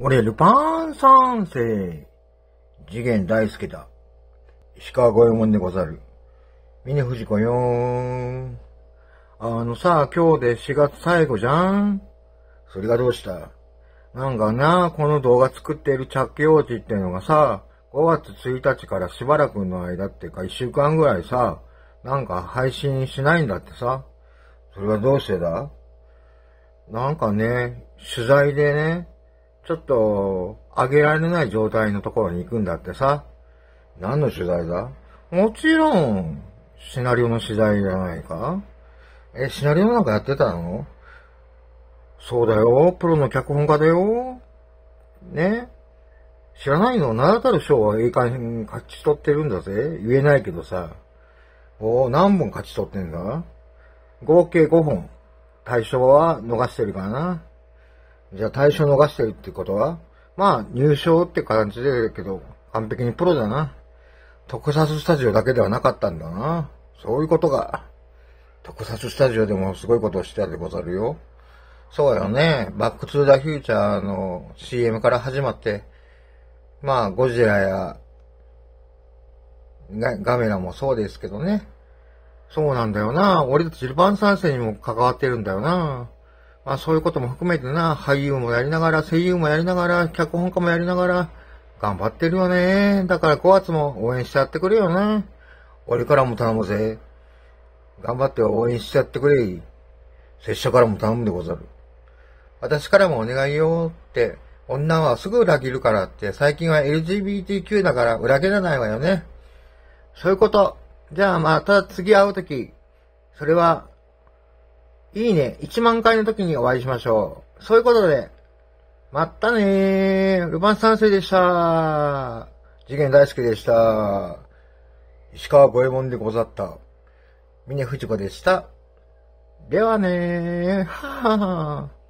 俺、ルパン三世。次元大好きだ。石川五右衛門でござる。峰藤子よーん。あのさ、今日で4月最後じゃんそれがどうしたなんかな、この動画作っている着用地ってのがさ、5月1日からしばらくの間っていうか1週間ぐらいさ、なんか配信しないんだってさ。それはどうしてだなんかね、取材でね、ちょっと、あげられない状態のところに行くんだってさ。何の取材だもちろん、シナリオの取材じゃないかえ、シナリオなんかやってたのそうだよ、プロの脚本家だよ。ね知らないの名だたる賞は英会勝ち取ってるんだぜ。言えないけどさ。おお、何本勝ち取ってんだ合計5本。対象は逃してるからな。じゃあ対象逃してるってことは、まあ入賞って感じでるけど、完璧にプロだな。特撮スタジオだけではなかったんだな。そういうことが。特撮スタジオでもすごいことをしてたでござるよ。そうよね。バックトゥーフューチャーの CM から始まって、まあゴジラやガメラもそうですけどね。そうなんだよな。俺たちルパン三世にも関わってるんだよな。まあそういうことも含めてな、俳優もやりながら、声優もやりながら、脚本家もやりながら、頑張ってるよね。だから5月も応援しちゃってくれよな。俺からも頼むぜ。頑張って応援しちゃってくれ。拙者からも頼むでござる。私からもお願いよって、女はすぐ裏切るからって、最近は LGBTQ だから裏切らないわよね。そういうこと。じゃあまた次会うとき、それはいいね、1万回の時にお会いしましょう。そういうことで、まったねー。ルパン三世でした。次元大好きでした。石川五右衛門でござった。峰藤子でした。ではねー。ははは。